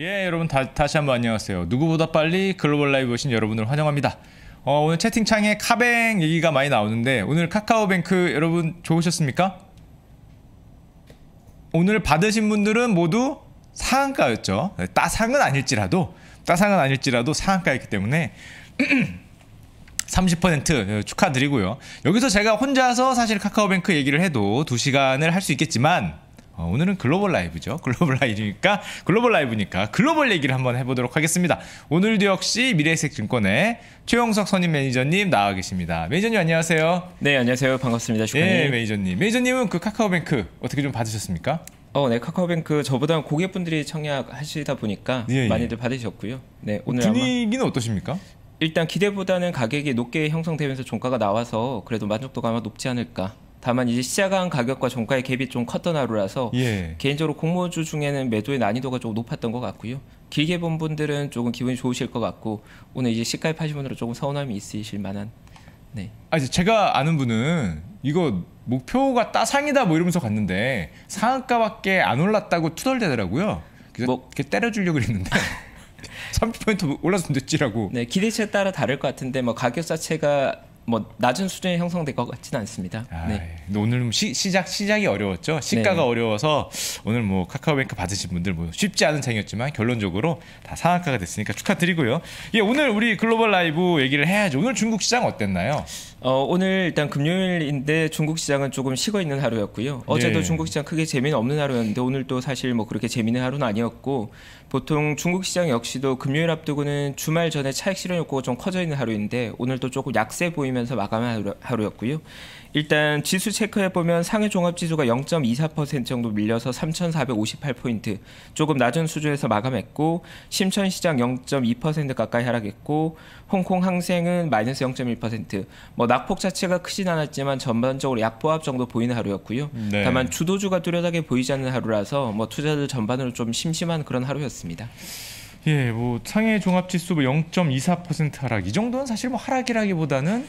예, 여러분 다, 시 한번 안녕하세요. 누구보다 빨리 글로벌 라이브 오신 여러분을 환영합니다. 어, 오늘 채팅창에 카뱅 얘기가 많이 나오는데 오늘 카카오뱅크 여러분 좋으셨습니까? 오늘 받으신 분들은 모두 상한가였죠. 따상은 아닐지라도 따상은 아닐지라도 상한가였기 때문에 30% 축하드리고요. 여기서 제가 혼자서 사실 카카오뱅크 얘기를 해도 2시간을 할 수 있겠지만 어, 오늘은 글로벌 라이브죠. 글로벌 라이브니까 글로벌 라이브니까 글로벌 얘기를 한번 해보도록 하겠습니다. 오늘도 역시 미래에셋증권의 최영석 선임 매니저님 나와 계십니다. 매니저님 안녕하세요. 네 안녕하세요 반갑습니다. 네 매니저님. 매니저님은 그 카카오뱅크 어떻게 좀 받으셨습니까? 어, 네 카카오뱅크 저보다 고객분들이 청약하시다 보니까 예, 예. 많이들 받으셨고요. 네 오늘 분위기는 아마... 어떠십니까? 일단 기대보다는 가격이 높게 형성되면서 종가가 나와서 그래도 만족도가 아마 높지 않을까 다만 이제 시작한 가격과 종가의 갭이 좀 컸던 하루라서 예. 개인적으로 공모주 중에는 매도의 난이도가 좀 높았던 것 같고요. 길게 본 분들은 조금 기분이 좋으실 것 같고 오늘 이제 시가에 파신 분으로 조금 서운함이 있으실 만한 네. 아 이제 제가 아는 분은 이거 목표가 따상이다 뭐 이러면서 갔는데 상한가밖에 안 올랐다고 투덜대더라고요. 그래서 뭐 때려주려고 그랬는데 30포인트 올라서 늦지라고. 네, 기대치에 따라 다를 것 같은데 뭐 가격 자체가 뭐 낮은 수준에 형성될것 같지는 않습니다. 아, 네. 예. 오늘 뭐 시, 시작 시작이 어려웠죠. 시가가 네. 어려워서 오늘 뭐 카카오뱅크 받으신 분들 뭐 쉽지 않은 장이었지만 결론적으로 다 상한가가 됐으니까 축하드리고요. 예, 오늘 우리 글로벌 라이브 얘기를 해야죠. 오늘 중국 시장 어땠나요? 어, 오늘 일단 금요일인데 중국 시장은 조금 식어 있는 하루였고요. 어제도 네. 중국 시장 크게 재미는 없는 하루였는데 오늘도 사실 뭐 그렇게 재미있는 하루는 아니었고 보통 중국 시장 역시도 금요일 앞두고는 주말 전에 차익 실현 효과가 좀 커져 있는 하루인데 오늘도 조금 약세 보이면서 마감한 하루, 하루였고요. 일단 지수 체크해 보면 상해 종합 지수가 0.24% 정도 밀려서 3,458포인트 조금 낮은 수준에서 마감했고 심천 시장 0.2% 가까이 하락했고 홍콩 항생은 마이너스 0.1%뭐 낙폭 자체가 크진 않았지만 전반적으로 약보합 정도 보이는 하루였고요. 네. 다만 주도주가 뚜렷하게 보이지 않는 하루라서 뭐 투자들 전반으로 좀 심심한 그런 하루였습니다. 예, 뭐 상해 종합 지수 뭐0.24% 하락. 이 정도는 사실 뭐 하락이라기보다는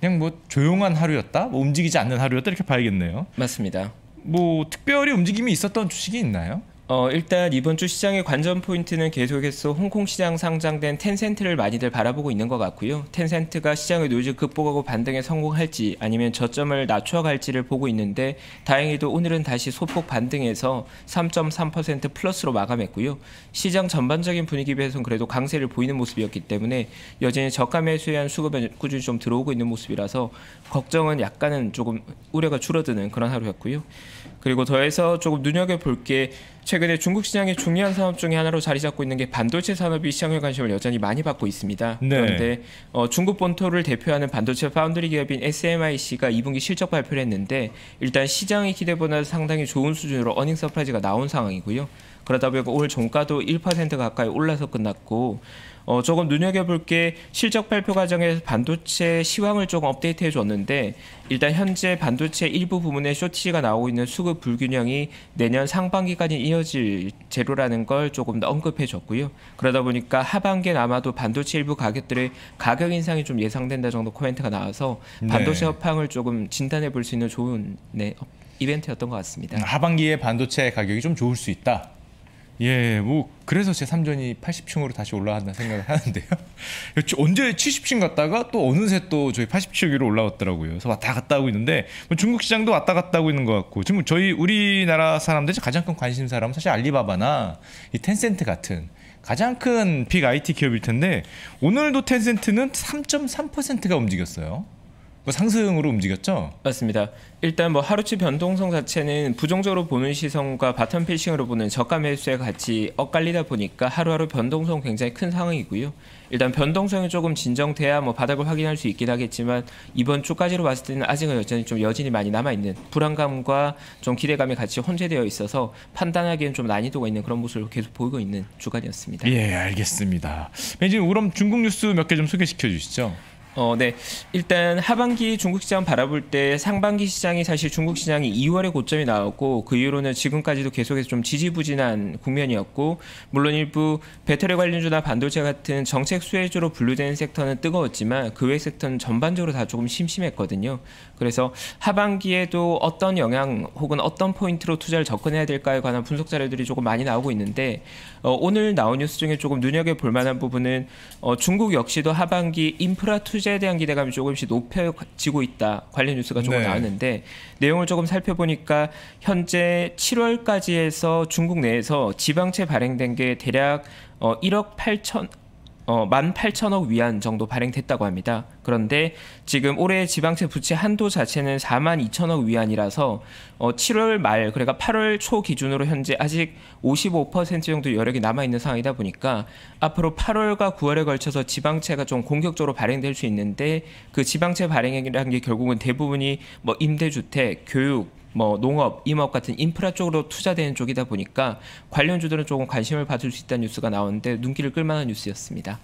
그냥 뭐 조용한 하루였다. 뭐 움직이지 않는 하루였다 이렇게 봐야겠네요. 맞습니다. 뭐 특별히 움직임이 있었던 주식이 있나요? 어, 일단 이번 주 시장의 관전 포인트는 계속해서 홍콩 시장 상장된 텐센트를 많이들 바라보고 있는 것 같고요. 텐센트가 시장의 노이즈 극복하고 반등에 성공할지 아니면 저점을 낮춰갈지를 보고 있는데 다행히도 오늘은 다시 소폭 반등해서 3.3% 플러스로 마감했고요. 시장 전반적인 분위기 비해서는 그래도 강세를 보이는 모습이었기 때문에 여전히 저가 매수에 한 수급은 꾸준히 좀 들어오고 있는 모습이라서 걱정은 약간은 조금 우려가 줄어드는 그런 하루였고요. 그리고 더해서 조금 눈여겨볼 게 최근에 중국 시장의 중요한 산업 중에 하나로 자리 잡고 있는 게 반도체 산업이 시장의 관심을 여전히 많이 받고 있습니다. 네. 그런데 어, 중국 본토를 대표하는 반도체 파운드리 기업인 SMIC가 2분기 실적 발표를 했는데 일단 시장의 기대보다 상당히 좋은 수준으로 어닝 서프라이즈가 나온 상황이고요. 그러다 보니까 올 종가도 1% 가까이 올라서 끝났고 어, 조금 눈여겨볼 게 실적 발표 과정에서 반도체 시황을 조금 업데이트해 줬는데 일단 현재 반도체 일부 부문에 쇼티지가 나오고 있는 수급 불균형이 내년 상반기까지 이어질 재료라는 걸 조금 더 언급해 줬고요. 그러다 보니까 하반기에 아마도 반도체 일부 가격들의 가격 인상이 좀 예상된다 정도 코멘트가 나와서 네. 반도체 네. 업황을 조금 진단해 볼 수 있는 좋은 네, 이벤트였던 것 같습니다. 하반기에 반도체 가격이 좀 좋을 수 있다. 예, 예, 뭐 그래서 제삼전이 80층으로 다시 올라간다 생각을 하는데요. 그렇죠. 언제 70층 갔다가 또 어느새 또 저희 8 0층위로 올라왔더라고요. 그래서 왔다 갔다 하고 있는데 뭐 중국 시장도 왔다 갔다 하고 있는 것 같고 지금 뭐 저희 우리나라 사람들 가장 큰 관심사람은 사실 알리바바나 이 텐센트 같은 가장 큰 빅 IT 기업일 텐데 오늘도 텐센트는 3.3%가 움직였어요. 뭐 상승으로 움직였죠? 맞습니다. 일단 뭐 하루치 변동성 자체는 부정적으로 보는 시선과 바텀 피싱으로 보는 저가 매수에 같이 엇갈리다 보니까 하루하루 변동성 굉장히 큰 상황이고요. 일단 변동성이 조금 진정돼야 뭐 바닥을 확인할 수 있긴 하겠지만 이번 주까지로 봤을 때는 아직은 여전히 좀 여진이 많이 남아 있는 불안감과 좀 기대감이 같이 혼재되어 있어서 판단하기엔 좀 난이도가 있는 그런 모습을 계속 보이고 있는 주간이었습니다. 예, 알겠습니다. 매진 우럼 중국 뉴스 몇 개 좀 소개시켜 주시죠. 어, 네. 일단 하반기 중국 시장 바라볼 때 상반기 시장이 사실 중국 시장이 2월에 고점이 나왔고 그 이후로는 지금까지도 계속해서 좀 지지부진한 국면이었고 물론 일부 배터리 관련주나 반도체 같은 정책 수혜주로 분류되는 섹터는 뜨거웠지만 그 외 섹터는 전반적으로 다 조금 심심했거든요. 그래서 하반기에도 어떤 영향 혹은 어떤 포인트로 투자를 접근해야 될까에 관한 분석 자료들이 조금 많이 나오고 있는데 어, 오늘 나온 뉴스 중에 조금 눈여겨 볼 만한 부분은 어, 중국 역시도 하반기 인프라 투자 투자에 대한 기대감이 조금씩 높여지고 있다. 관련 뉴스가 조금 네. 나왔는데 내용을 조금 살펴보니까 현재 7월까지에서 중국 내에서 지방채 발행된 게 대략 어 1억 8천 어, 18,000억 위안 정도 발행됐다고 합니다. 그런데 지금 올해 지방채 부채 한도 자체는 42,000억 위안이라서 어, 7월 말 그러니까 8월 초 기준으로 현재 아직 55% 정도 여력이 남아 있는 상황이다 보니까 앞으로 8월과 9월에 걸쳐서 지방채가 좀 공격적으로 발행될 수 있는데 그 지방채 발행이라는 액게 결국은 대부분이 뭐 임대주택, 교육 뭐 농업, 임업 같은 인프라 쪽으로 투자되는 쪽이다 보니까 관련주들은 조금 관심을 받을 수 있다는 뉴스가 나오는데 눈길을 끌만한 뉴스였습니다.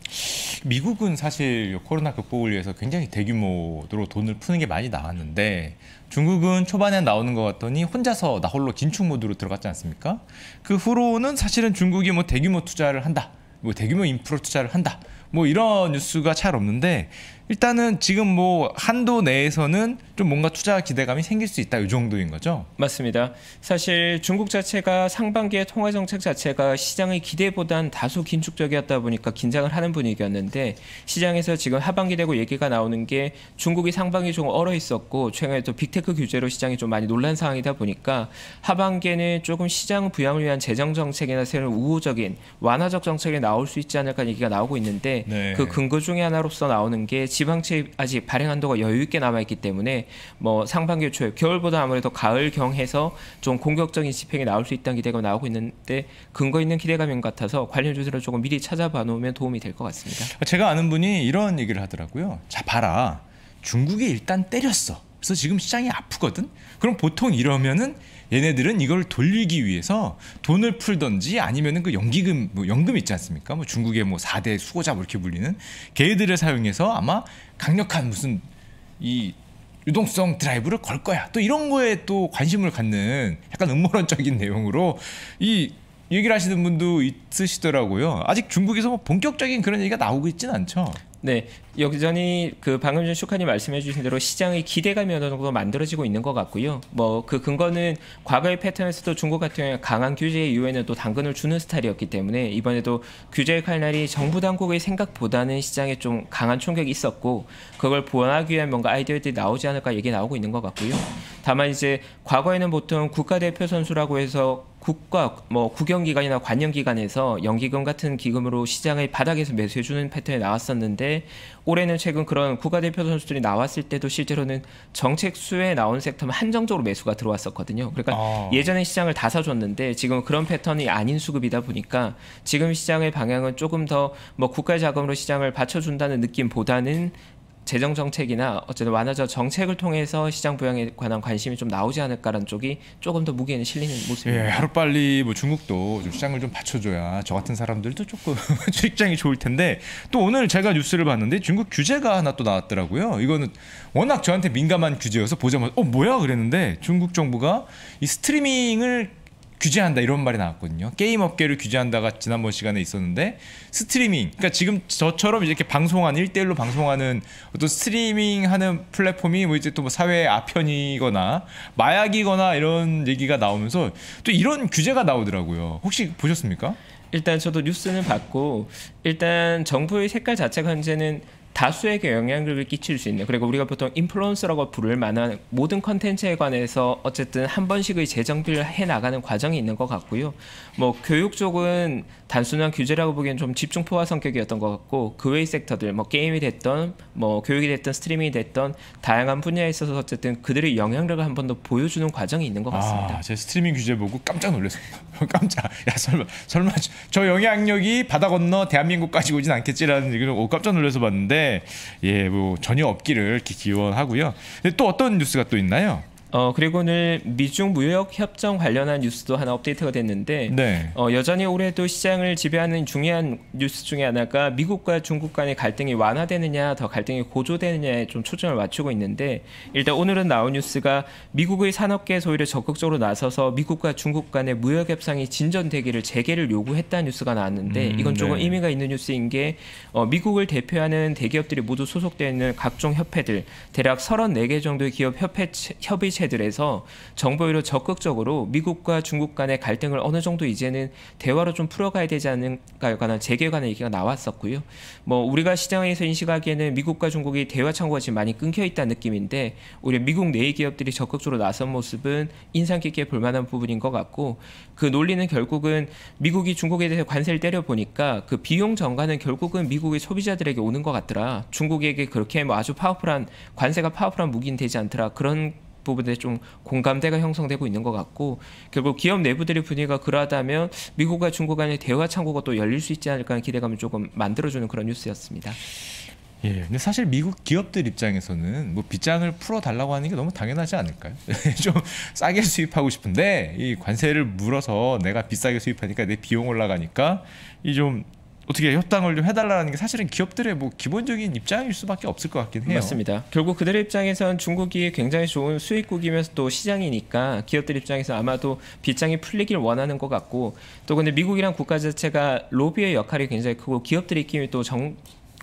미국은 사실 코로나 극복을 위해서 굉장히 대규모로 돈을 푸는 게 많이 나왔는데 중국은 초반에 나오는 것 같더니 혼자서 나홀로 긴축 모드로 들어갔지 않습니까? 그 후로는 사실은 중국이 뭐 대규모 투자를 한다. 뭐 대규모 인프라 투자를 한다. 뭐 이런 뉴스가 잘 없는데 일단은 지금 뭐 한도 내에서는 좀 뭔가 투자 기대감이 생길 수 있다 이 정도인 거죠? 맞습니다. 사실 중국 자체가 상반기에 통화 정책 자체가 시장의 기대보단 다소 긴축적이었다 보니까 긴장을 하는 분위기였는데 시장에서 지금 하반기 되고 얘기가 나오는 게 중국이 상반기 좀 얼어 있었고 최근에 또 빅테크 규제로 시장이 좀 많이 논란 상황이다 보니까 하반기에는 조금 시장 부양을 위한 재정 정책이나 새로운 우호적인 완화적 정책이 나올 수 있지 않을까 얘기가 나오고 있는데 네. 그 근거 중에 하나로서 나오는 게 지방채 아직 발행 한도가 여유 있게 남아 있기 때문에 뭐 상반기 초에 겨울보다 아무래도 가을 경해서 좀 공격적인 집행이 나올 수 있다는 기대가 나오고 있는데 근거 있는 기대감인 것 같아서 관련 주제를 조금 미리 찾아봐 놓으면 도움이 될 것 같습니다. 제가 아는 분이 이런 얘기를 하더라고요. 자 봐라 중국이 일단 때렸어. 그래서 지금 시장이 아프거든. 그럼 보통 이러면은 얘네들은 이걸 돌리기 위해서 돈을 풀던지 아니면은 그 연기금 뭐 연금 있지 않습니까? 뭐 중국의 뭐 4대 수호자 뭐 이렇게 불리는 걔들을 사용해서 아마 강력한 무슨 이 유동성 드라이브를 걸 거야. 또 이런 거에 또 관심을 갖는 약간 음모론적인 내용으로 이 얘기를 하시는 분도 있으시더라고요. 아직 중국에서 뭐 본격적인 그런 얘기가 나오고 있지는 않죠. 네, 여전히 그 방금 전 슈카님 말씀해 주신 대로 시장의 기대감이 어느 정도 만들어지고 있는 것 같고요. 뭐 그 근거는 과거의 패턴에서도 중국 같은 경우에 강한 규제의 이후에는 또 당근을 주는 스타일이었기 때문에 이번에도 규제의 칼날이 정부 당국의 생각보다는 시장에 좀 강한 충격이 있었고 그걸 보완하기 위한 뭔가 아이디어들이 나오지 않을까 얘기 나오고 있는 것 같고요. 다만 이제 과거에는 보통 국가대표 선수라고 해서 국가 뭐 국영기관이나 관영기관에서 연기금 같은 기금으로 시장을 바닥에서 매수해주는 패턴이 나왔었는데 올해는 최근 그런 국가대표 선수들이 나왔을 때도 실제로는 정책 수에 나온 섹터만 한정적으로 매수가 들어왔었거든요. 그러니까 어. 예전에 시장을 다 사줬는데 지금 그런 패턴이 아닌 수급이다 보니까 지금 시장의 방향은 조금 더 뭐 국가 자금으로 시장을 받쳐준다는 느낌보다는 재정 정책이나 어쨌든 완화적 정책을 통해서 시장 부양에 관한 관심이 좀 나오지 않을까라는 쪽이 조금 더 무게는 실리는 모습입니다. 예, 하루빨리 뭐 중국도 좀 시장을 좀 받쳐줘야 저 같은 사람들도 조금 수익장이 좋을 텐데 또 오늘 제가 뉴스를 봤는데 중국 규제가 하나 또 나왔더라고요. 이거는 워낙 저한테 민감한 규제여서 보자마자 어 뭐야 그랬는데 중국 정부가 이 스트리밍을 규제한다 이런 말이 나왔거든요. 게임 업계를 규제한다가 지난번 시간에 있었는데 스트리밍 그러니까 지금 저처럼 이렇게 방송한는 일대일로 방송하는 어떤 스트리밍 하는 플랫폼이 뭐 이제 또 뭐 사회 의 아편이거나 마약이거나 이런 얘기가 나오면서 또 이런 규제가 나오더라고요. 혹시 보셨습니까? 일단 저도 뉴스는 봤고 일단 정부의 색깔 자체가 현재는 다수에게 영향력을 끼칠 수 있는 그리고 우리가 보통 인플루언서라고 부를 만한 모든 컨텐츠에 관해서 어쨌든 한 번씩의 재정비를 해 나가는 과정이 있는 것 같고요. 뭐 교육 쪽은 단순한 규제라고 보기엔 좀 집중 포화 성격이었던 것 같고 그 외의 섹터들 뭐 게임이 됐던 뭐 교육이 됐던 스트리밍이 됐던 다양한 분야에 있어서 어쨌든 그들의 영향력을 한 번 더 보여주는 과정이 있는 것 같습니다. 아, 제 스트리밍 규제 보고 깜짝 놀랐습니다. 깜짝 야 설마 설마 저 영향력이 바다 건너 대한민국까지 오진 않겠지라는 얘기를 오 깜짝 놀라서 봤는데 예, 뭐 전혀 없기를 기원하고요. 또 어떤 뉴스가 또 있나요? 어 그리고 오늘 미중 무역 협정 관련한 뉴스도 하나 업데이트가 됐는데 네. 어, 여전히 올해도 시장을 지배하는 중요한 뉴스 중에 하나가 미국과 중국 간의 갈등이 완화되느냐 더 갈등이 고조되느냐에 좀 초점을 맞추고 있는데 일단 오늘은 나온 뉴스가 미국의 산업계 소위를 적극적으로 나서서 미국과 중국 간의 무역 협상이 진전되기를 재개를 요구했다는 뉴스가 나왔는데 음, 이건 조금 네. 의미가 있는 뉴스인 게 어, 미국을 대표하는 대기업들이 모두 소속되어 있는 각종 협회들 대략 34개 정도의 기업 협회 협의 유치체들에서 정보유로 적극적으로 미국과 중국 간의 갈등을 어느 정도 이제는 대화로 좀 풀어가야 되지 않을까에 관한 재개에 관한 얘기가 나왔었고요. 뭐 우리가 시장에서 인식하기에는 미국과 중국이 대화 창구가 지금 많이 끊겨 있다는 느낌인데 오히 미국 내의 기업들이 적극적으로 나선 모습은 인상 깊게 볼만한 부분인 것 같고 그 논리는 결국은 미국이 중국에 대해서 관세를 때려 보니까 그 비용 전가는 결국은 미국의 소비자들에게 오는 것 같더라. 중국에게 그렇게 뭐 아주 파워풀한 관세가 파워풀한 무기는 되지 않더라. 그런 부분에 좀 공감대가 형성되고 있는 것 같고 결국 기업 내부들의 분위기가 그러하다면 미국과 중국 간의 대화 창구가 또 열릴 수 있지 않을까 하는 기대감을 조금 만들어주는 그런 뉴스였습니다. 예, 근데 사실 미국 기업들 입장에서는 뭐 빚장을 풀어달라고 하는 게 너무 당연하지 않을까요? 좀 싸게 수입하고 싶은데 이 관세를 물어서 내가 비싸게 수입하니까 내 비용 올라가니까 이좀 어떻게 협상을 좀 해달라는 게 사실은 기업들의 뭐 기본적인 입장일 수밖에 없을 것 같긴 해요. 맞습니다. 결국 그들의 입장에선 중국이 굉장히 좋은 수입국이면서 또 시장이니까 기업들 입장에서 아마도 빚장이 풀리길 원하는 것 같고 또 근데 미국이란 국가 자체가 로비의 역할이 굉장히 크고 기업들의 힘이 또 정,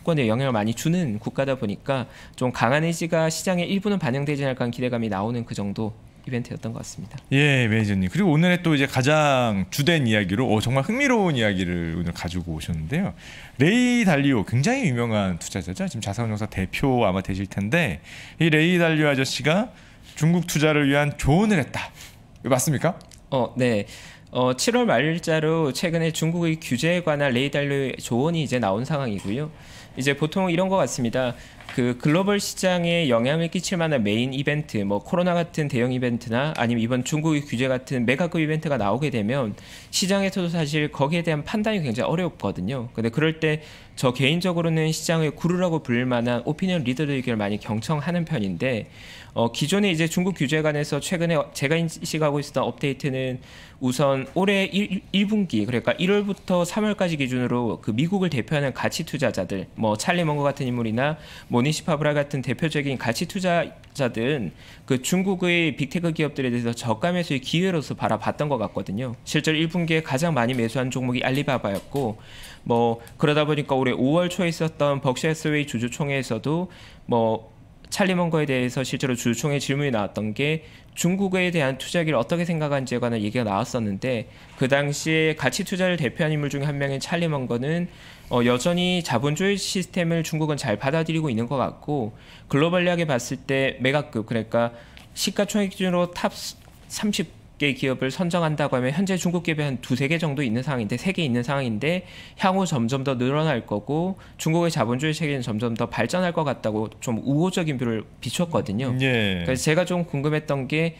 권에 영향을 많이 주는 국가다 보니까 좀 강한 의지가 시장의 일부는 반영되지 않을까 기대감이 나오는 그 정도 이벤트였던 것 같습니다. 예, 매니저님. 그리고 오늘의 또 이제 가장 주된 이야기로 오, 어, 정말 흥미로운 이야기를 오늘 가지고 오셨는데요. 레이 달리오 굉장히 유명한 투자자죠. 지금 자산운용사 대표 아마 되실 텐데 이 레이 달리오 아저씨가 중국 투자를 위한 조언을 했다. 맞습니까? 어, 네. 어, 7월 말일자로 최근에 중국의 규제에 관한 레이 달리오 조언이 이제 나온 상황이고요. 이제 보통 이런 것 같습니다. 그 글로벌 시장에 영향을 끼칠 만한 메인 이벤트, 뭐 코로나 같은 대형 이벤트나 아니면 이번 중국의 규제 같은 메가급 이벤트가 나오게 되면 시장에서도 사실 거기에 대한 판단이 굉장히 어렵거든요. 근데 그럴 때 저 개인적으로는 시장의 구루라고 불릴 만한 오피니언 리더들 의견을 많이 경청하는 편인데 어, 기존에 이제 중국 규제 관해서 최근에 제가 인식하고 있었던 업데이트는 우선 올해 1, 1분기 그러니까 1월부터 3월까지 기준으로 그 미국을 대표하는 가치 투자자들 뭐 찰리 먼거 같은 인물이나 모니시파브라 같은 대표적인 가치 투자자들은 그 중국의 빅테크 기업들에 대해서 저가 매수의 기회로서 바라봤던 것 같거든요. 실제로 1분기에 가장 많이 매수한 종목이 알리바바였고 뭐 그러다 보니까 올해 5월 초에 있었던 벅셔 스웨이 주주총회에서도 뭐 찰리 먼거에 대해서 실제로 주총에 질문이 나왔던 게 중국에 대한 투자기를 어떻게 생각하는지에 관한 얘기가 나왔었는데 그 당시에 가치 투자를 대표한 인물 중에 한 명인 찰리 먼거는 어, 여전히 자본주의 시스템을 중국은 잘 받아들이고 있는 것 같고 글로벌리하게 봤을 때 메가급 그러니까 시가총액 기준으로 탑30 개 기업을 선정한다고 하면 현재 중국 기업이 한 두 세 개 정도 있는 상황인데 세 개 있는 상황인데 향후 점점 더 늘어날 거고 중국의 자본주의 체계는 점점 더 발전할 것 같다고 좀 우호적인 뷰를 비췄거든요. 예. 그래서 제가 좀 궁금했던 게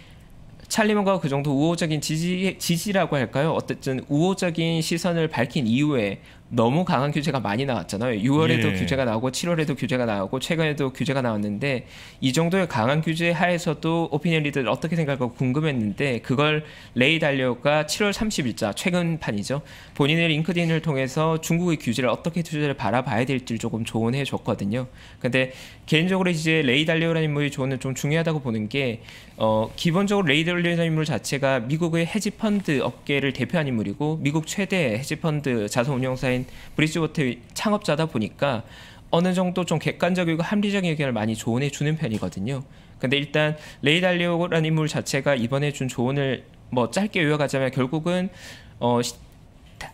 찰리먼과 그 정도 우호적인 지지, 지지라고 할까요? 어쨌든 우호적인 시선을 밝힌 이후에 너무 강한 규제가 많이 나왔잖아요. 6월에도 예. 규제가 나오고 7월에도 규제가 나오고 최근에도 규제가 나왔는데 이 정도의 강한 규제 하에서도 오피니언 리들 어떻게 생각할까 궁금했는데 그걸 레이 달리오가 7월 30일자 최근판이죠. 본인의 링크드인을 통해서 중국의 규제를 어떻게 규제를 바라봐야 될지 조금 조언해 줬거든요. 근데 개인적으로 이제 레이 달리오라는 인물이 조언을좀 중요하다고 보는 게 어, 기본적으로 레이 달리오라는 인물 자체가 미국의 헤지펀드 업계를 대표한 인물이고 미국 최대 헤지펀드 자산운용사인 브라인 브리지워터 창업자다 보니까 어느 정도 좀 객관적이고 합리적인 의견을 많이 조언해 주는 편이거든요. 근데 일단 레이달리오라는 인물 자체가 이번에 준 조언을 뭐 짧게 요약하자면 결국은 어 시,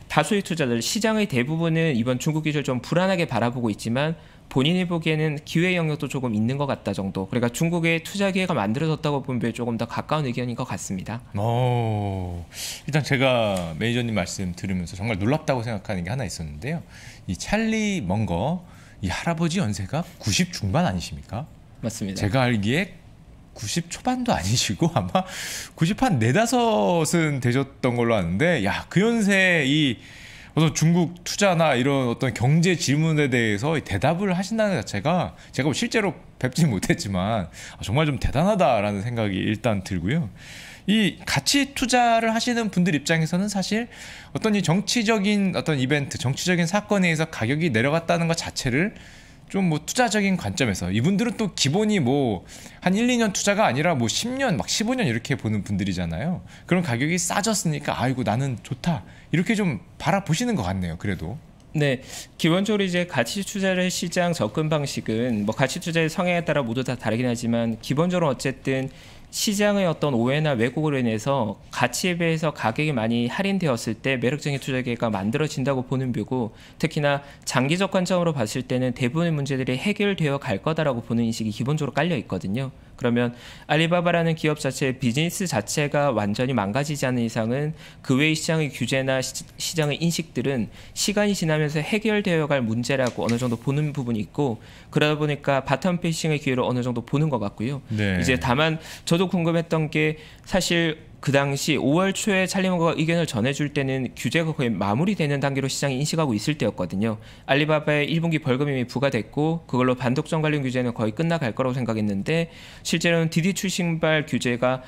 다수의 투자들 시장의 대부분은 이번 중국 기술 좀 불안하게 바라보고 있지만 본인이 보기에는 기회 영역도 조금 있는 것 같다 정도. 그러니까 중국의 투자 기회가 만들어졌다고 보면 조금 더 가까운 의견인 것 같습니다. 오, 어, 일단 제가 매니저님 말씀 들으면서 정말 놀랍다고 생각하는 게 하나 있었는데요. 이 찰리 먼거 이 할아버지 연세가 90 중반 아니십니까? 맞습니다. 제가 알기에 90 초반도 아니시고 아마 90 한네다은 되셨던 걸로 아는데 야그 연세 이 어떤 중국 투자나 이런 어떤 경제 질문에 대해서 대답을 하신다는 자체가 제가 뭐 실제로 뵙지 못했지만 아, 정말 좀 대단하다라는 생각이 일단 들고요. 이 같이 투자를 하시는 분들 입장에서는 사실 어떤 이 정치적인 어떤 이벤트, 정치적인 사건에 의해서 가격이 내려갔다는 것 자체를 좀뭐 투자적인 관점에서 이분들은 또 기본이 뭐 한 1, 2년 투자가 아니라 뭐 10년 막 15년 이렇게 보는 분들이잖아요. 그런 가격이 싸졌으니까 아이고 나는 좋다. 이렇게 좀 바라보시는 것 같네요. 그래도. 네, 기본적으로 이제 가치 투자를 시장 접근 방식은 뭐 가치 투자의 성향에 따라 모두 다 다르긴 하지만 기본적으로 어쨌든 시장의 어떤 오해나 왜곡으로 인해서 가치에 비해서 가격이 많이 할인되었을 때 매력적인 투자 기회가 만들어진다고 보는 뷰고 특히나 장기적 관점으로 봤을 때는 대부분의 문제들이 해결되어 갈 거다라고 보는 인식이 기본적으로 깔려 있거든요. 그러면 알리바바라는 기업 자체의 비즈니스 자체가 완전히 망가지지 않는 이상은 그 외의 시장의 규제나 시, 장의 인식들은 시간이 지나면서 해결되어 갈 문제라고 어느 정도 보는 부분이 있고 그러다 보니까 바텀 패싱의 기회를 어느 정도 보는 것 같고요. 네. 이제 다만 저도 궁금했던 게 사실 그 당시 5월 초에 찰리먼거가 의견을 전해줄 때는 규제가 거의 마무리되는 단계로 시장이 인식하고 있을 때였거든요. 알리바바의 1분기 벌금이 부과됐고 그걸로 반독점 관련 규제는 거의 끝나갈 거라고 생각했는데 실제로는 디디 출신발 규제가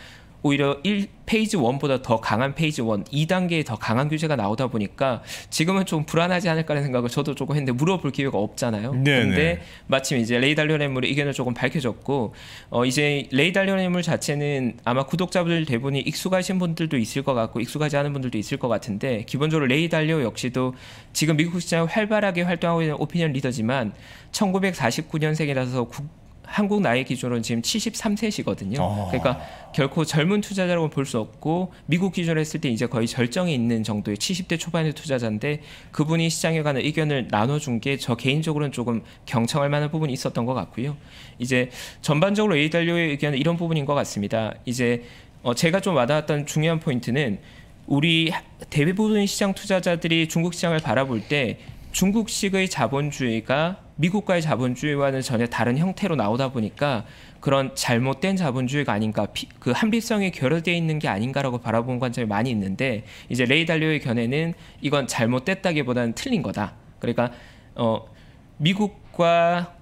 오히려 1 페이지 1보다 더 강한 페이지 1, 2단계에 더 강한 규제가 나오다 보니까 지금은 좀 불안하지 않을까라는 생각을 저도 조금 했는데 물어볼 기회가 없잖아요. 네네. 네. 근데 마침 이제 레이 달리언의물의 의견을 조금 밝혀졌고 어 이제 레이 달리언의물 자체는 아마 구독자분들 대부분이 익숙하신 분들도 있을 것 같고 익숙하지 않은 분들도 있을 것 같은데 기본적으로 레이 달리오 역시도 지금 미국 시장에 활발하게 활동하고 있는 오피니언 리더지만 1949년생이라서 국 한국 나이 기준으로는 지금 73세시거든요. 어. 아. 그러니까 결코 젊은 투자자라고 볼수 없고 미국 기준으로 했을 때 이제 거의 절정에 있는 정도의 70대 초반의 투자자인데 그분이 시장에 관한 의견을 나눠준 게 저 개인적으로는 조금 경청할 만한 부분이 있었던 것 같고요. 이제 전반적으로 에이달리오의 의견은 이런 부분인 것 같습니다. 이제 어 제가 좀 와닿았던 중요한 포인트는 우리 대부분의 시장 투자자들이 중국 시장을 바라볼 때 중국식의 자본주의가 미국과의 자본주의와는 전혀 다른 형태로 나오다 보니까 그런 잘못된 자본주의가 아닌가 그 한비성이 결여되어 있는 게 아닌가라고 바라본 관점이 많이 있는데 이제 레이 달리오의 견해는 이건 잘못됐다기보다는 틀린 거다 그러니까 어, 미국과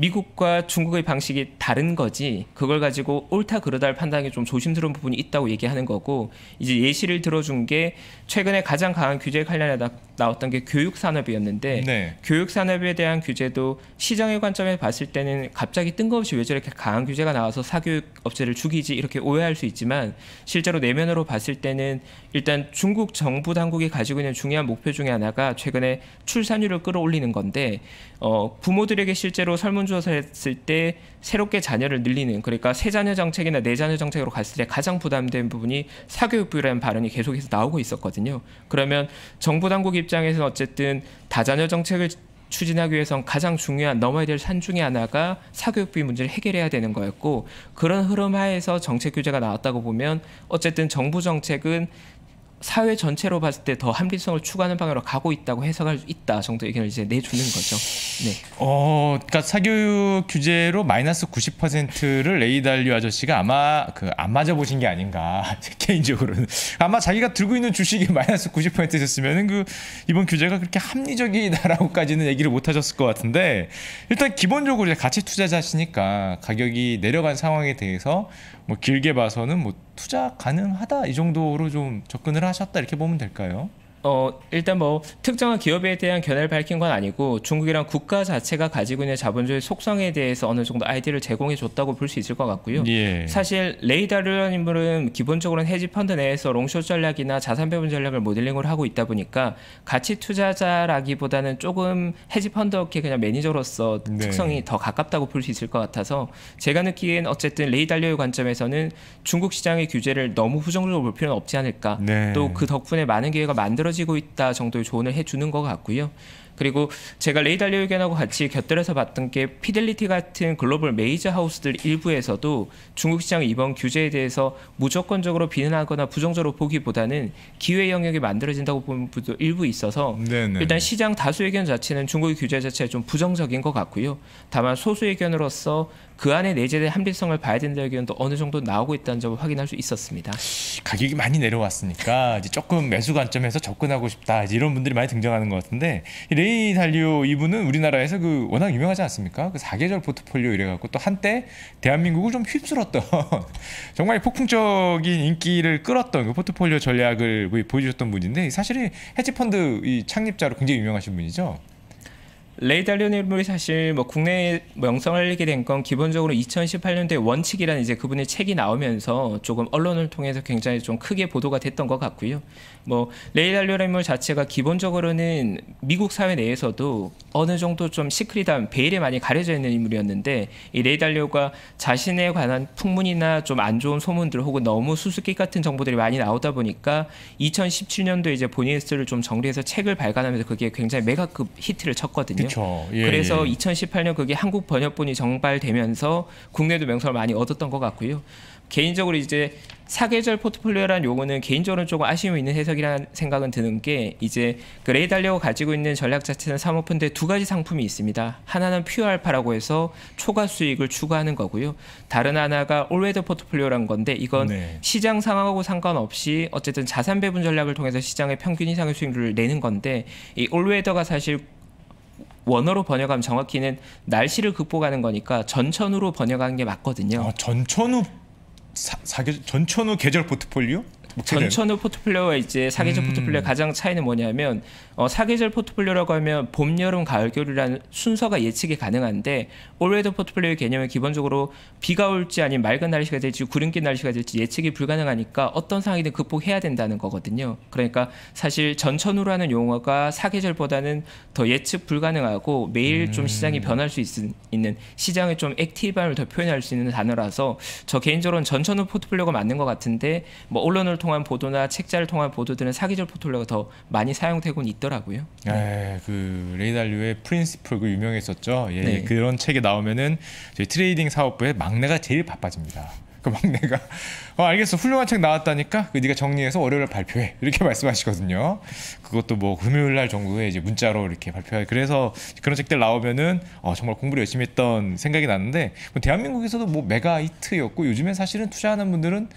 미국과 중국의 방식이 다른 거지 그걸 가지고 옳다 그르다를 판단하기 좀 조심스러운 부분이 있다고 얘기하는 거고 이제 예시를 들어준 게 최근에 가장 강한 규제 관련해 나왔던 게 교육 산업이었는데 네. 교육 산업에 대한 규제도 시장의 관점에 봤을 때는 갑자기 뜬금없이 왜 저렇게 강한 규제가 나와서 사교육 업체를 죽이지 이렇게 오해할 수 있지만 실제로 내면으로 봤을 때는 일단 중국 정부 당국이 가지고 있는 중요한 목표 중에 하나가 최근에 출산율을 끌어올리는 건데 어, 부모들에게 실제로 설문 조사했을 때 새롭게 자녀를 늘리는 그러니까 새 자녀 정책이나 내 네 자녀 정책으로 갔을 때 가장 부담된 부분이 사교육비라는 발언이 계속해서 나오고 있었거든요. 그러면 정부 당국 입장에서는 어쨌든 다자녀 정책을 추진하기 위해선 가장 중요한 넘어야 될 산 중의 하나가 사교육비 문제를 해결해야 되는 거였고 그런 흐름 하에서 정책 규제가 나왔다고 보면 어쨌든 정부 정책은 사회 전체로 봤을 때 더 합리성을 추구하는 방향으로 가고 있다고 해석할 수 있다 정도 의견을 이제 내주는 거죠. 네. 어, 그러니까 사교육 규제로 마이너스 90%를 레이달류 아저씨가 아마 그 안 맞아 보신 게 아닌가 개인적으로는 아마 자기가 들고 있는 주식이 마이너스 90%였으면은 그 이번 규제가 그렇게 합리적이다라고까지는 얘기를 못 하셨을 것 같은데 일단 기본적으로 이제 가치 투자자시니까 가격이 내려간 상황에 대해서 뭐 길게 봐서는 뭐 투자 가능하다 이 정도로 좀 접근을 하셨다 이렇게 보면 될까요? 어, 일단 뭐 특정한 기업에 대한 견해를 밝힌 건 아니고 중국이란 국가 자체가 가지고 있는 자본주의 속성에 대해서 어느 정도 아이디를 제공해 줬다고 볼 수 있을 것 같고요. 예. 사실 레이다르라는 인물은 기본적으로는 헤지 펀드 내에서 롱숏 전략이나 자산 배분 전략을 모델링을 하고 있다 보니까 가치 투자자라기보다는 조금 헤지 펀드업계 그냥 매니저로서 네. 특성이 더 가깝다고 볼 수 있을 것 같아서 제가 느끼기엔 어쨌든 레이달리의 관점에서는 중국 시장의 규제를 너무 후정적으로볼 필요는 없지 않을까. 네. 또그 덕분에 많은 기회가 만들어 떨어지고 있다 정도의 조언을 해주는 것 같고요. 그리고 제가 레이 달리 의견하고 같이 곁들여서 봤던 게 피델리티 같은 글로벌 메이저 하우스들 일부에서도 중국 시장 이번 규제에 대해서 무조건적으로 비난하거나 부정적으로 보기보다는 기회 영역이 만들어진다고 보는 분도 일부 있어서 네네. 네, 일단 네. 시장 다수 의견 자체는 중국의 규제 자체에 좀 부정적인 것 같고요. 다만 소수 의견으로서 그 안에 내재된 합리성을 봐야 된다 는 의견도 어느 정도 나오고 있다는 점을 확인할 수 있었습니다. 가격이 많이 내려왔으니까 이제 조금 매수 관점에서 접근하고 싶다 이제 이런 분들이 많이 등장하는 것 같은데 레이 이 달리오 이분은 우리나라에서 그 워낙 유명하지 않습니까? 그 사계절 포트폴리오 이래갖고 또 한때 대한민국을 좀 휩쓸었던 정말 폭풍적인 인기를 끌었던 그 포트폴리오 전략을 보여주셨던 분인데 사실은 헤지펀드 이 창립자로 굉장히 유명하신 분이죠. 레이달리오물이 사실 뭐 국내에 명성을 뭐 알리게 된 건 기본적으로 2018년도에 원칙이라는 이제 그분의 책이 나오면서 조금 언론을 통해서 굉장히 좀 크게 보도가 됐던 것 같고요. 뭐레이달리오님물 자체가 기본적으로는 미국 사회 내에서도 어느 정도 좀 시크릿한 베일에 많이 가려져 있는 인물이었는데 이 레이달리오가 자신에 관한 풍문이나 좀 안 좋은 소문들 혹은 너무 수수께끼 같은 정보들이 많이 나오다 보니까 2017년도에 이제 본인 스를 좀 정리해서 책을 발간하면서 그게 굉장히 메가급 히트를 쳤거든요. 그렇죠. 그렇죠. 예, 그래서 예. 2018년 그게 한국 번역본이 정발되면서 국내도 명성을 많이 얻었던 것 같고요. 개인적으로 이제 사계절 포트폴리오라는 용어는 개인적으로 조금 아쉬움이 있는 해석이라는 생각은 드는 게 이제 그 레이 달리오가 가지고 있는 전략 자체는 사모펀드에 두 가지 상품이 있습니다. 하나는 퓨어 알파라고 해서 초과 수익을 추구하는 거고요. 다른 하나가 올웨더 포트폴리오라는 건데 이건 네. 시장 상황하고 상관없이 어쨌든 자산 배분 전략을 통해서 시장의 평균 이상의 수익률을 내는 건데 이 올웨더가 사실 원어로 번역하면 정확히는 날씨를 극복하는 거니까 전천후로 번역하는 게 맞거든요. 아, 전천후 사, 계 전천후 계절 포트폴리오? 뭐 전천후 포트폴리오와 이제 사계절 음. 포트폴리오 가장 차이는 뭐냐면 어, 사계절 포트폴리오라고 하면 봄, 여름, 가을, 겨울이라는 순서가 예측이 가능한데 올웨더 포트폴리오의 개념은 기본적으로 비가 올지 아니면 맑은 날씨가 될지 구름기 날씨가 될지 예측이 불가능하니까 어떤 상황이든 극복해야 된다는 거거든요. 그러니까 사실 전천후라는 용어가 사계절보다는 더 예측 불가능하고 매일 좀 음. 시장이 변할 수 있, 는 시장의 좀 액티브함을 더 표현할 수 있는 단어라서 저 개인적으로는 전천후 포트폴리오가 맞는 것 같은데 뭐 언론을 통한 보도나 책자를 통한 보도들은 사계절 포트폴리오가 더 많이 사용되고 있더라고요. 있더라고요. 네. 네. 그 레이달류의 프린시플 그 유명했었죠. 예, 네. 그런 책이 나오면은 저희 트레이딩 사업부의 막내가 제일 바빠집니다. 그 막내가 어 알겠어 훌륭한 책 나왔다니까 그 네가 정리해서 월요일 발표해 이렇게 말씀하시거든요. 그것도 뭐 금요일 날 정도에 이제 문자로 이렇게 발표해 그래서 그런 책들 나오면은 어 정말 공부를 열심히 했던 생각이 났는데 대한민국에서도 뭐 메가히트였고 요즘에 사실은 투자하는 분들은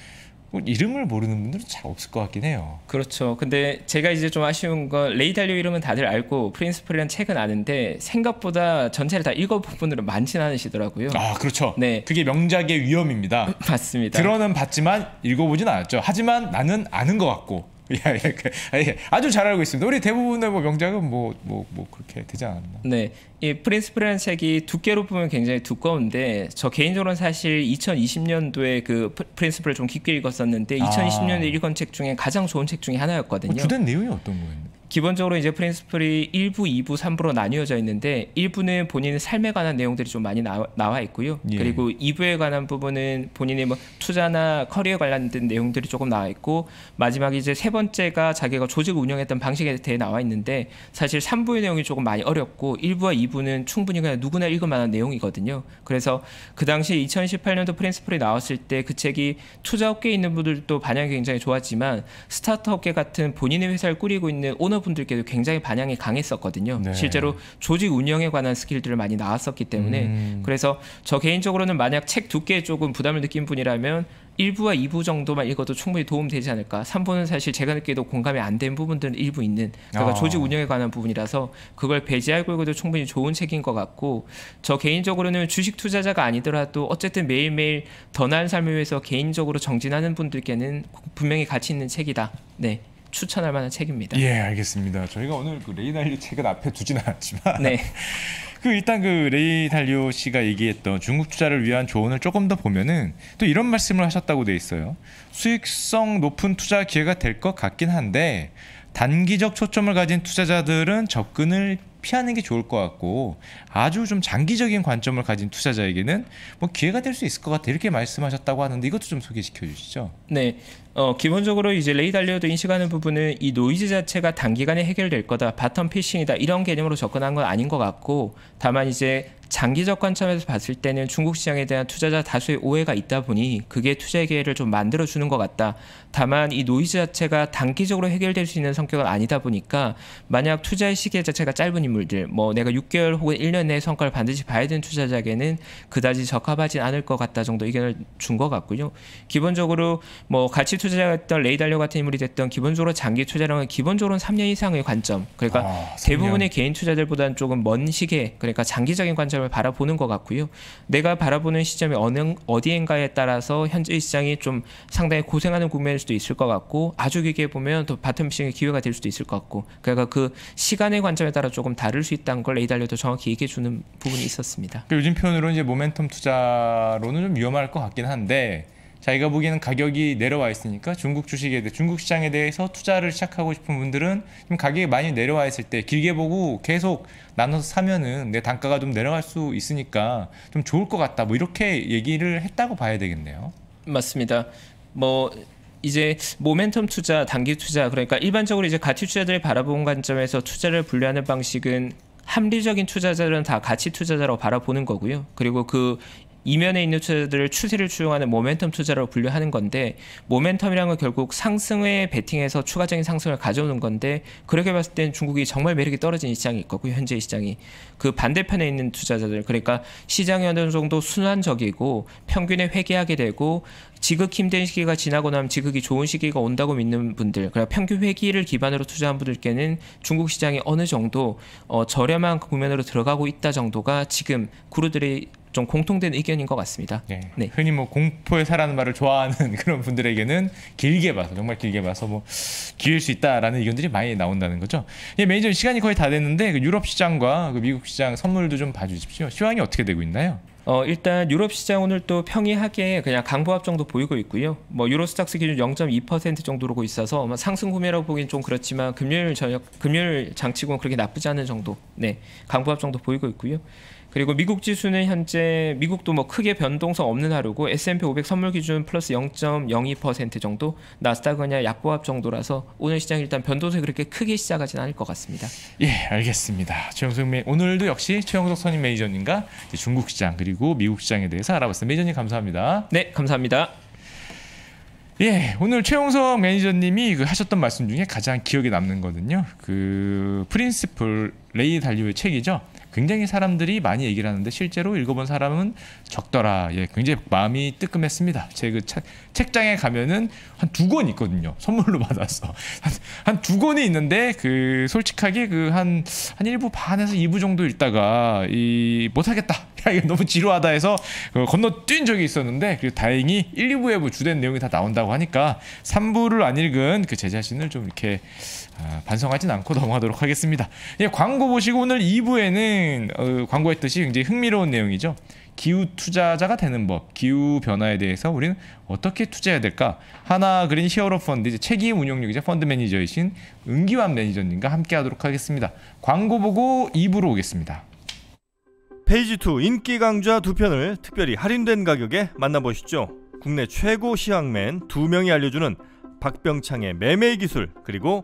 뭐 이름을 모르는 분들은 잘 없을 것 같긴 해요. 그렇죠. 근데 제가 이제 좀 아쉬운 건 레이달리오 이름은 다들 알고 프린스 프리란 책은 아는데 생각보다 전체를 다 읽어본 분들은 많진 않으시더라고요. 아 그렇죠. 네, 그게 명작의 위험입니다. 맞습니다. 들어는 봤지만 읽어보진 않았죠. 하지만 나는 아는 것 같고 예, 예, 아주 잘 알고 있습니다. 우리 대부분의 뭐 명작은 뭐, 뭐, 뭐 그렇게 되지 않았나. 네. 이 프린스프라는 책이 두께로 보면 굉장히 두꺼운데 저 개인적으로는 사실 2020년도에 그 프린스프를 좀 깊게 읽었었는데 아. 2020년에 읽은 책 중에 가장 좋은 책 중에 하나였거든요. 어, 주된 내용이 어떤 거예요? 기본적으로 이제 프린스플이 1부, 2부, 3부로 나뉘어져 있는데 1부는 본인 의 삶에 관한 내용들이 좀 많이 나, 와 있고요. 예. 그리고 2부에 관한 부분은 본인의 뭐 투자나 커리어 관련된 내용들이 조금 나와 있고 마지막 이제 세 번째가 자기가 조직 운영했던 방식에 대해 나와 있는데 사실 3부의 내용이 조금 많이 어렵고 1부와 2부는 충분히 그냥 누구나 읽을 만한 내용이거든요. 그래서 그 당시 2018년도 프린스플이 나왔을 때 그 책이 투자업계에 있는 분들도 반향이 굉장히 좋았지만 스타트업계 같은 본인의 회사를 꾸리고 있는 오너 분들께도 굉장히 반향이 강했었거든요. 네. 실제로 조직 운영에 관한 스킬들을 많이 나왔었기 때문에 음. 그래서 저 개인적으로는 만약 책 두께에 조금 부담을 느낀 분이라면 1부와 2부 정도만 읽어도 충분히 도움되지 않을까. 3부는 사실 제가 느끼도 공감이 안 된 부분들은 일부 있는 그러니까 아. 조직 운영에 관한 부분이라서 그걸 배제할 걸고도 충분히 좋은 책인 것 같고 저 개인적으로는 주식 투자자가 아니더라도 어쨌든 매일매일 더 나은 삶을 위해서 개인적으로 정진하는 분들께는 분명히 가치 있는 책이다. 네. 추천할 만한 책입니다. 예, 알겠습니다. 저희가 오늘 그 레이 달리 책은 앞에 두진 않았지만 네. 그 일단 그 레이 달리오 씨가 얘기했던 중국 투자를 위한 조언을 조금 더 보면은 또 이런 말씀을 하셨다고 돼 있어요. 수익성 높은 투자 기회가 될 것 같긴 한데 단기적 초점을 가진 투자자들은 접근을 피하는 게 좋을 것 같고 아주 좀 장기적인 관점을 가진 투자자에게는 뭐 기회가 될 수 있을 것 같아 이렇게 말씀하셨다고 하는데 이것도 좀 소개시켜 주시죠. 네, 어, 기본적으로 이제 레이 달리어도 인식하는 부분은 이 노이즈 자체가 단기간에 해결될 거다 바텀 피싱이다 이런 개념으로 접근한 건 아닌 것 같고 다만 이제 장기적 관점에서 봤을 때는 중국 시장에 대한 투자자 다수의 오해가 있다 보니 그게 투자의 기회를 좀 만들어주는 것 같다. 다만 이 노이즈 자체가 단기적으로 해결될 수 있는 성격은 아니다 보니까 만약 투자의 시계 자체가 짧은 인물들, 뭐 내가 6개월 혹은 1년 내에 성과를 반드시 봐야 되는 투자자에게는 그다지 적합하진 않을 것 같다 정도 의견을 준 것 같고요. 기본적으로 뭐 같이 투자했던 레이달려 같은 인물이 됐던 기본적으로 장기 투자량은 기본적으로 3년 이상의 관점, 그러니까 아, 대부분의 개인 투자들보다는 조금 먼 시계, 그러니까 장기적인 관점 시점을 바라보는 것 같고요. 내가 바라보는 시점이 어느 어디인가에 따라서 현재 시장이 좀 상당히 고생하는 국면일 수도 있을 것 같고 아주 길게 보면 또 바텀싱의 기회가 될 수도 있을 것 같고 그러니까 그 시간의 관점에 따라 조금 다를 수 있다는 걸 레이달리도 정확히 얘기해 주는 부분이 있었습니다. 그러니까 요즘 표현으로 이제 모멘텀 투자로는 좀 위험할 것 같긴 한데 자기가 보기에는 가격이 내려와 있으니까 중국 주식에 대해 중국 시장에 대해서 투자를 시작하고 싶은 분들은 지금 가격이 많이 내려와 있을 때 길게 보고 계속 나눠서 사면은 내 단가가 좀 내려갈 수 있으니까 좀 좋을 것 같다 뭐 이렇게 얘기를 했다고 봐야 되겠네요. 맞습니다. 뭐 이제 모멘텀 투자, 단기 투자 그러니까 일반적으로 이제 가치 투자들이 바라본 관점에서 투자를 분류하는 방식은 합리적인 투자자들은 다 가치 투자자로 바라보는 거고요. 그리고 그 이면에 있는 투자들을 자 추세를 추종하는 모멘텀 투자로 분류하는 건데 모멘텀이란 건 결국 상승에 베팅에서 추가적인 상승을 가져오는 건데 그렇게 봤을 땐 중국이 정말 매력이 떨어진 시장이 있고 현재 시장이 그 반대편에 있는 투자자들 그러니까 시장이 어느 정도 순환적이고 평균에 회귀하게 되고 지극 힘든 시기가 지나고 나면 지극히 좋은 시기가 온다고 믿는 분들 그리고 그러니까 평균 회귀를 기반으로 투자한 분들께는 중국 시장이 어느 정도 어, 저렴한 국면으로 들어가고 있다 정도가 지금 구루들이 좀 공통된 의견인 것 같습니다. 네. 네. 흔히 뭐 공포의 사라는 말을 좋아하는 그런 분들에게는 길게 봐서 정말 길게 봐서 뭐 기울 수 있다라는 의견들이 많이 나온다는 거죠. 예, 매니저 시간이 거의 다 됐는데 그 유럽 시장과 그 미국 시장 선물도 좀 봐주십시오. 시황이 어떻게 되고 있나요? 어, 일단 유럽 시장 오늘 또 평이하게 그냥 강보합 정도 보이고 있고요. 뭐 유로스탁스 기준 0.2% 정도로 있어서 상승 구매라고 보기엔 좀 그렇지만 금요일 저녁 금요일 장치고 그렇게 나쁘지 않은 정도. 네. 강보합 정도 보이고 있고요. 그리고 미국 지수는 현재 미국도 뭐 크게 변동성 없는 하루고 S&P 500 선물 기준 플러스 0.02% 정도, 나스닥은야 약보합 정도라서 오늘 시장 일단 변동세 그렇게 크게 시작하진 않을 것 같습니다. 예, 알겠습니다. 최영석 매 오늘도 역시 최영석 선임 매니저님과 중국 시장 그리고 미국 시장에 대해서 알아봤습니다. 매니저님 감사합니다. 네, 감사합니다. 예, 오늘 최용석 매니저님이 그 하셨던 말씀 중에 가장 기억에 남는 거는요. 그 프린스플 레이 달리의 책이죠. 굉장히 사람들이 많이 얘기를 하는데 실제로 읽어본 사람은 적더라. 예, 굉장히 마음이 뜨끔했습니다. 제 그 책장에 가면은 한 두 권 있거든요. 선물로 받았어. 한두 한 권이 있는데 그 솔직하게 그 한한 한 1부 반에서 2부 정도 읽다가 이 못하겠다. 너무 지루하다 해서 그 건너뛴 적이 있었는데 그 다행히 1, 2부에 뭐 주된 내용이 다 나온다고 하니까 3부를 안 읽은 그 제 자신을 좀 이렇게 아, 반성하진 않고 넘어가도록 하겠습니다. 예, 광고 보시고 오늘 2부에는 어, 광고했듯이 굉장히 흥미로운 내용이죠. 기후 투자자가 되는 법, 기후 변화에 대해서 우리는 어떻게 투자해야 될까? 하나그린 히어로 펀드 이제 책임 운용력이자 펀드 매니저이신 은기환 매니저님과 함께하도록 하겠습니다. 광고 보고 2부로 오겠습니다. 페이지 2 인기 강좌 두 편을 특별히 할인된 가격에 만나보시죠. 국내 최고 시황맨 두 명이 알려주는 박병창의 매매 기술 그리고